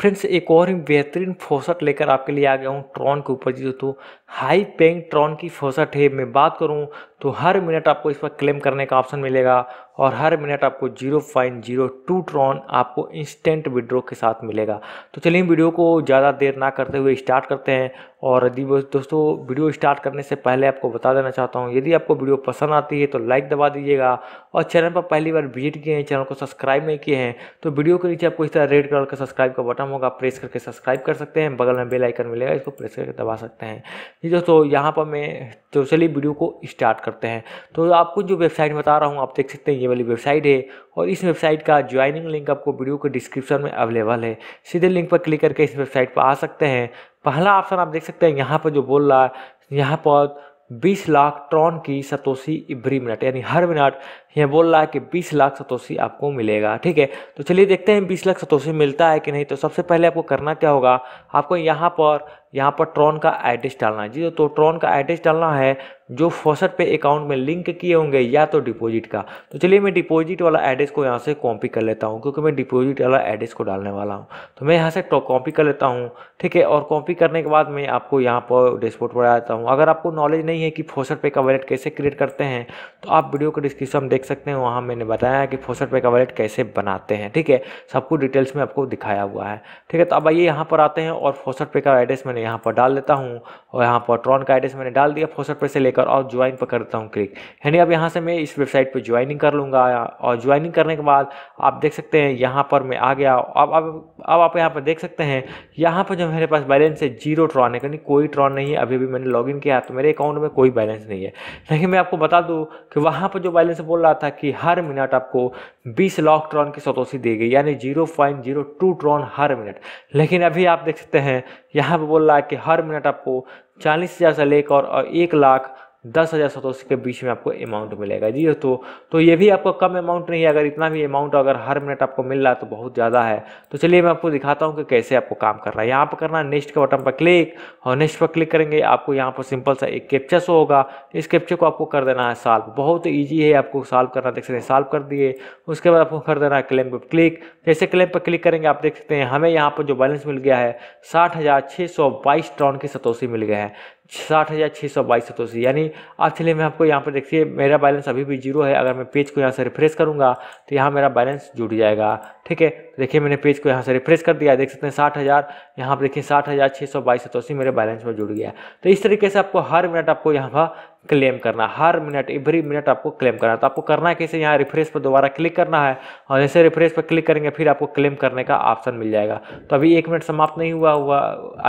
friends एक और बेहतरीन फोसट लेकर आपके लिए आ गया हूँ ट्रॉन के ऊपर जी तो हाई पेंग ट्रॉन की फोसट है मैं बात करूँ तो हर मिनट आपको इस पर क्लेम करने का ऑप्शन मिलेगा और हर मिनट आपको zero point zero two Tron आपको इंस्टेंट विड्रॉ के साथ मिलेगा तो चलिए वीडियो को ज़्यादा देर ना करते हुए स्टार्ट करते हैं और यदि दोस्तों वीडियो स्टार्ट करने से पहले आपको बता देना चाहता हूँ यदि आपको वीडियो पसंद आती है तो लाइक दबा दीजिएगा और चैनल पर पहली बार विजिट किए हैं चैनल को सब्सक्राइब नहीं किए हैं तो वीडियो के नीचे आपको इस तरह रेड कलर का सब्सक्राइब का बटन होगा प्रेस करके सब्सक्राइब कर सकते हैं बगल में बेल आइकन मिलेगा इसको प्रेस करके दबा सकते हैं जी दोस्तों यहाँ पर मैं तो चलिए वीडियो को स्टार्ट करते हैं तो आपको जो वेबसाइट बता रहा हूँ आप देख सकते हैं ये वाली वेबसाइट है और इस वेबसाइट का ज्वाइनिंग लिंक आपको वीडियो के डिस्क्रिप्शन में अवेलेबल है सीधे लिंक पर क्लिक करके इस वेबसाइट पर आ सकते हैं पहला ऑप्शन आप देख सकते हैं यहाँ पर जो बोल रहा है यहाँ पर 20 लाख ट्रॉन की सतोसी इब्री मिनट यानी हर मिनट यह बोल रहा है कि 20 लाख सतोसी आपको मिलेगा ठीक है तो चलिए देखते हैं 20 लाख सतोसी मिलता है कि नहीं तो सबसे पहले आपको करना क्या होगा आपको यहाँ पर यहाँ पर ट्रॉन का एड्रेस डालना है जी तो ट्रॉन का एड्रेस डालना है जो फोसट पे अकाउंट में लिंक किए होंगे या तो डिपॉजिट का तो चलिए मैं डिपॉजिट वाला एड्रेस को यहाँ से कॉपी कर लेता हूँ क्योंकि मैं डिपॉजिट वाला एड्रेस को डालने वाला हूँ तो मैं यहाँ से कॉपी कर लेता हूँ ठीक है और कॉपी करने के बाद मैं आपको यहाँ पर डैशबोर्ड पर आता हूँ अगर आपको नॉलेज नहीं है कि फोसट पे का वैलेट कैसे क्रिएट करते हैं तो आप वीडियो को डिस्क्रिप्शन देख सकते हैं वहाँ मैंने बताया कि फोसट पे का वैलेट कैसे बनाते हैं ठीक है सबको डिटेल्स में आपको दिखाया हुआ है ठीक है तो अब आइए यहाँ पर आते हैं और फोसट पे का एड्रेस मैंने मैंने यहाँ पर डाल देता हूँ और यहाँ पर ट्रॉन का एड्रेस मैंने डाल दिया फोसट पर से लेकर और ज्वाइन पर कर देता हूँ क्लिक यानी अब यहाँ से मैं इस वेबसाइट पर ज्वाइनिंग कर लूँगा और ज्वाइनिंग करने के बाद आप देख सकते हैं यहाँ पर मैं आ गया अब अब अब आप यहाँ पर देख सकते हैं यहाँ पर जो मेरे पास बैलेंस है जीरो ट्रॉन है यानी कोई ट्रॉन नहीं है अभी भी मैंने लॉग किया तो मेरे अकाउंट में कोई बैलेंस नहीं है लेकिन मैं आपको बता दूँ कि वहाँ पर जो बैलेंस बोल रहा था कि हर मिनट आपको बीस लाख ट्रॉन की सतोसी दी गई यानी zero point zero two Tron हर मिनट लेकिन अभी आप देख सकते हैं यहाँ पे बोल रहा है कि हर मिनट आपको चालीस हज़ार से लेकर और एक लाख दस हज़ार सतोसी के बीच में आपको अमाउंट मिलेगा जी दोस्तों तो ये भी आपको कम अमाउंट नहीं है अगर इतना भी अमाउंट अगर हर मिनट आपको मिल रहा है तो बहुत ज़्यादा है तो चलिए मैं आपको दिखाता हूँ कि कैसे आपको काम करना है यहाँ पर करना है नेक्स्ट के बटन पर क्लिक और नेक्स्ट पर क्लिक करेंगे आपको यहाँ पर सिंपल सा एक कैप्चा शो होगा इस कैप्चे को आपको कर देना है सॉल्व बहुत ईजी है आपको सॉल्व करना देख सकते हैं सॉल्व कर दिए उसके बाद आपको कर देना है क्लेम पर क्लिक जैसे क्लेम पर क्लिक करेंगे आप देख सकते हैं हमें यहाँ पर जो बैलेंस मिल गया है साठ हज़ार छः सौ बाईस ट्रॉन की सतोसी मिल गया है साठ हज़ार छः सौ बाईस सतोसी यानी असली में आपको यहाँ पर देखिए मेरा बैलेंस अभी भी जीरो है अगर मैं पेज को यहाँ से रिफ्रेश करूँगा तो यहाँ मेरा बैलेंस जुड़ जाएगा ठीक है देखिए मैंने पेज को यहाँ से रिफ्रेश कर दिया देख सकते हैं साठ हज़ार यहाँ पर देखिए साठ हज़ार छः सौ बाईस सतोसी मेरे बैलेंस में जुड़ गया तो इस तरीके से आपको हर मिनट आपको यहाँ पर क्लेम करना हर मिनट एवरी मिनट आपको क्लेम करना है तो आपको करना है कैसे यहाँ रिफ्रेश पर दोबारा क्लिक करना है और जैसे रिफ्रेश पर क्लिक करेंगे फिर आपको क्लेम करने का ऑप्शन मिल जाएगा तो अभी एक मिनट समाप्त नहीं हुआ हुआ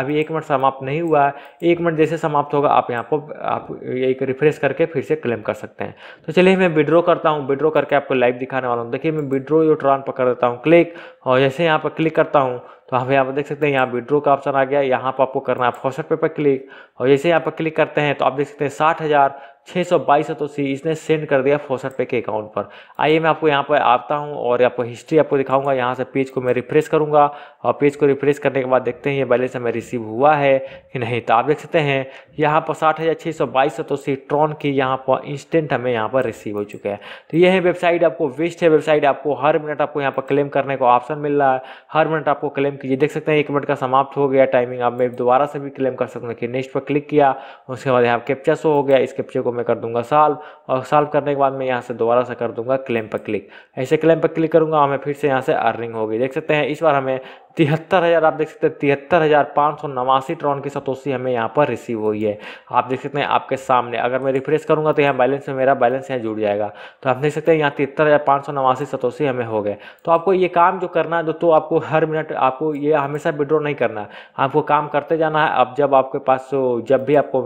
अभी एक मिनट समाप्त नहीं हुआ है एक मिनट जैसे समाप्त होगा आप यहाँ पर आप एक रिफ्रेश करके फिर से क्लेम कर सकते हैं तो चलिए मैं विड्रॉ करता हूँ विड्रॉ करके आपको लाइव दिखाने वाला हूँ देखिए मैं विड्रॉ यूट्रॉन पर कर देता हूँ क्लिक और जैसे यहाँ पर क्लिक करता हूँ तो आप यहाँ पर देख सकते हैं यहाँ विड्रो का ऑप्शन आ गया यहाँ पर आपको करना है फॉसेट पे पर क्लिक और जैसे यहाँ पर क्लिक करते हैं तो आप देख सकते हैं साठ हज़ार छः सौ बाईस है तो सी इसने सेंड कर दिया फोसट पे के अकाउंट पर आइए मैं आपको यहाँ पर आता हूँ और आपको हिस्ट्री आपको दिखाऊंगा यहाँ से पेज को मैं रिफ्रेश करूँगा और पेज को रिफ्रेश करने के बाद देखते हैं ये बैलेंस हमें रिसीव हुआ है कि नहीं तो आप देख सकते हैं यहाँ पर साठ हज़ार छः सौ बाईस तो सी ट्रॉन की यहाँ पर इंस्टेंट हमें यहाँ पर रिसीव हो चुका है तो ये है वेबसाइट आपको वेस्ट है वेबसाइट आपको हर मिनट आपको यहाँ पर क्लेम करने का ऑप्शन मिल रहा है हर मिनट आपको क्लेम कीजिए देख सकते हैं एक मिनट का समाप्त हो गया टाइमिंग आप मैं दोबारा से भी क्लेम कर सकते हैं कि नेक्स्ट पर क्लिक किया उसके बाद यहाँ कैप्चा शो हो गया इस कैप्चे को मैं कर दूंगा सॉल्व और सॉल्व करने के बाद मैं यहाँ से दोबारा से कर दूंगा क्लेम पर क्लिक ऐसे क्लेम पर क्लिक करूँगा हमें फिर से यहाँ से अर्निंग होगी देख सकते हैं इस बार हमें तिहत्तर हज़ार आप देख सकते हैं तिहत्तर हज़ार पाँच सौ नवासी ट्रॉन की सतोसी हमें यहाँ पर रिसीव हुई है आप देख सकते हैं आपके सामने अगर मैं रिफ्रेश करूँगा तो यहाँ बैलेंस में मेरा बैलेंस यहाँ जुड़ जाएगा तो आप देख सकते हैं यहाँ तिहत्तर हज़ार पाँच सौ नवासी सतोसी हमें हो गए तो आपको ये काम जो करना है जो तो आपको हर मिनट आपको ये हमेशा विड्रॉ नहीं करना आपको काम करते जाना है अब जब आपके पास तो जब भी आपको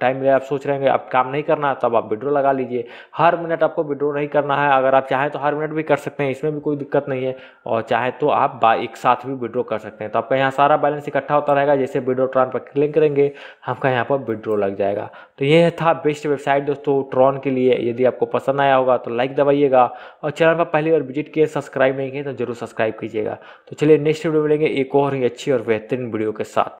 टाइम मिले आप सोच रहे हैं आप काम नहीं करना तब आप विड्रॉ लगा लीजिए हर मिनट आपको विड्रॉ नहीं करना है अगर आप चाहें तो हर मिनट भी कर सकते हैं इसमें भी कोई दिक्कत नहीं है और चाहे तो आप एक साथ भी विड्रो कर सकते हैं तो आपका यहाँ सारा बैलेंस इकट्ठा होता रहेगा जैसे विड्रो ट्रॉन पर क्लिक करेंगे आपका यहाँ पर विड्रो लग जाएगा तो ये था बेस्ट वेबसाइट दोस्तों ट्रॉन के लिए यदि आपको पसंद आया होगा तो लाइक दबाइएगा और चैनल पर पहली बार विजिट किए सब्सक्राइब नहीं किए तो जरूर सब्सक्राइब कीजिएगा तो चलिए नेक्स्ट वीडियो मिलेंगे एक और ही अच्छी और बेहतरीन वीडियो के साथ